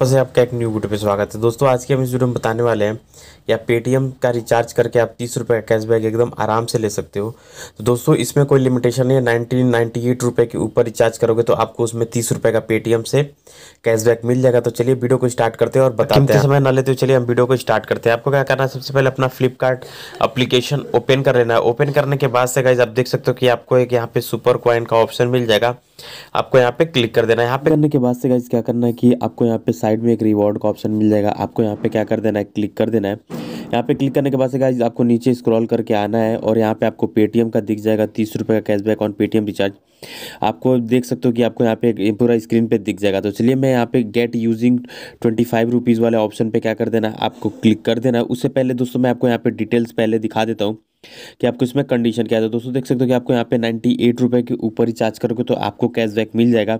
वापस से आपका एक न्यू वीडियो पे स्वागत है दोस्तों आज के हम इस वीडियो में बताने वाले हैं कि आप पेटीएम का रिचार्ज करके आप तीस रुपये का कैशबैक एकदम आराम से ले सकते हो तो दोस्तों इसमें कोई लिमिटेशन नहीं है नाइनटीन नाइन्टी एट रुपये के ऊपर रिचार्ज करोगे तो आपको उसमें तीस रुपये का पेटीएम से कैशबैक मिल जाएगा तो चलिए वीडियो को स्टार्ट करते हैं और बताते हैं समय ना लेते हो चलिए हम वीडियो को स्टार्ट करते हैं आपको क्या करना है सबसे पहले अपना फ्लिपकार्ट अप्लीकेशन ओपन कर लेना है ओपन करने के बाद से गाइज आप देख सकते हो कि आपको एक यहाँ पे सुपर क्वाइन का ऑप्शन मिल जाएगा आपको यहाँ पे क्लिक कर देना है यहाँ पे करने के बाद से गाइज क्या करना है कि आपको यहाँ पे साइड में एक रिवॉर्ड का ऑप्शन मिल जाएगा आपको यहाँ पे क्या कर देना है क्लिक कर देना है यहाँ पे क्लिक करने के बाद से गाइज आपको नीचे स्क्रॉल करके आना है और यहाँ पे आपको पेटीएम का दिख जाएगा तीस रुपये का कैशबैक ऑन पेटीएम रिचार्ज आपको देख सकते हो कि आपको यहाँ पे पूरा स्क्रीन पे दिख जाएगा तो चलिए मैं यहाँ पे get using twenty five rupees वाले ऑप्शन पे क्या कर देना आपको क्लिक कर देना उससे पहले दोस्तों मैं आपको यहाँ पे डिटेल्स पहले दिखा देता हूँ कि आपको इसमें कंडीशन क्या है तो दोस्तों देख सकते हो कि आपको यहाँ पे नाइन्टी एट रुपये के ऊपर ही चार्ज करोगे तो आपको कैशबैक मिल जाएगा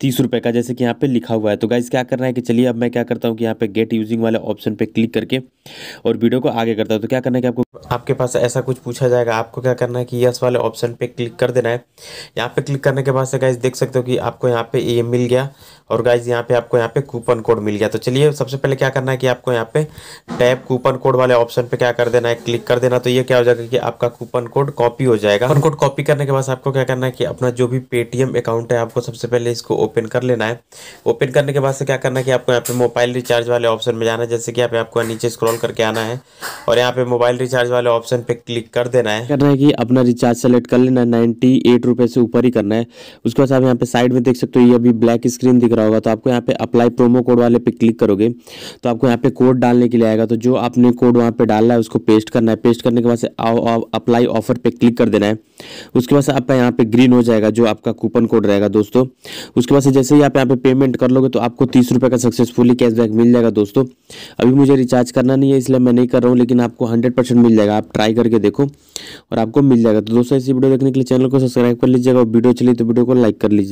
तीस रुपये का जैसे कि यहाँ पे लिखा हुआ है तो गाइज़ क्या करना है कि चलिए अब मैं क्या करता हूँ कि यहाँ पे गेट यूजिंग वाले ऑप्शन पे क्लिक करके और वीडियो को आगे करता है तो क्या करना है कि आपको आपके पास ऐसा कुछ पूछा जाएगा आपको क्या करना है कि यस वाले ऑप्शन पे क्लिक कर देना है यहाँ पे क्लिक करने के बाद से गाइज देख सकते हो कि आपको यहाँ पे ये मिल गया और गाइज यहाँ पे आपको यहाँ पे कूपन कोड मिल गया तो चलिए सबसे पहले क्या करना है कि आपको यहाँ पे टैप कूपन कोड वाले ऑप्शन पे क्या कर देना है क्लिक कर देना तो ये क्या हो जाएगा कि आपका कूपन कोड कॉपी हो जाएगा कूपन कोड कॉपी करने के बाद आपको क्या करना है कि अपना जो भी पेटीएम अकाउंट है आपको सबसे पहले इसको ओपन कर लेना है ओपन करने के बाद से क्या करना है कि आपको यहाँ पे मोबाइल रिचार्ज वाले ऑप्शन में जाना है जैसे कि आप आपको नीचे स्क्रॉल स्क्रॉल करके आना है और यहाँ पे मोबाइल रिचार्ज वाले ऑप्शन पे क्लिक कर देना है करना है कि अपना रिचार्ज सेलेक्ट कर लेना नाइन्टी एट रुपये से ऊपर ही करना है उसके बाद आप यहाँ पे साइड में देख सकते हो ये अभी ब्लैक स्क्रीन दिख रहा होगा तो आपको यहाँ पे अप्लाई प्रोमो कोड वाले पे क्लिक करोगे तो आपको यहाँ पे कोड डालने के लिए आएगा तो जो आपने कोड वहाँ पे डालना है उसको पेस्ट करना है पेस्ट करने के बाद से अप्लाई ऑफर पे क्लिक कर देना है उसके बाद आपका यहाँ पे ग्रीन हो जाएगा जो आपका कूपन कोड रहेगा दोस्तों उसके बाद जैसे ही आप यहाँ पे पेमेंट कर लोगे तो आपको तीस का सक्सेसफुली कैशबैक मिल जाएगा दोस्तों अभी मुझे रिचार्ज करना नहीं है इसलिए मैं नहीं कर रहा हूँ लेकिन आपको हंड्रेड परसेंट मिल जाएगा आप ट्राई करके देखो और आपको मिल जाएगा तो दोस्तों ऐसी वीडियो देखने के लिए चैनल को सब्सक्राइब कर लीजिएगा और वीडियो चली तो वीडियो को लाइक कर लीजिए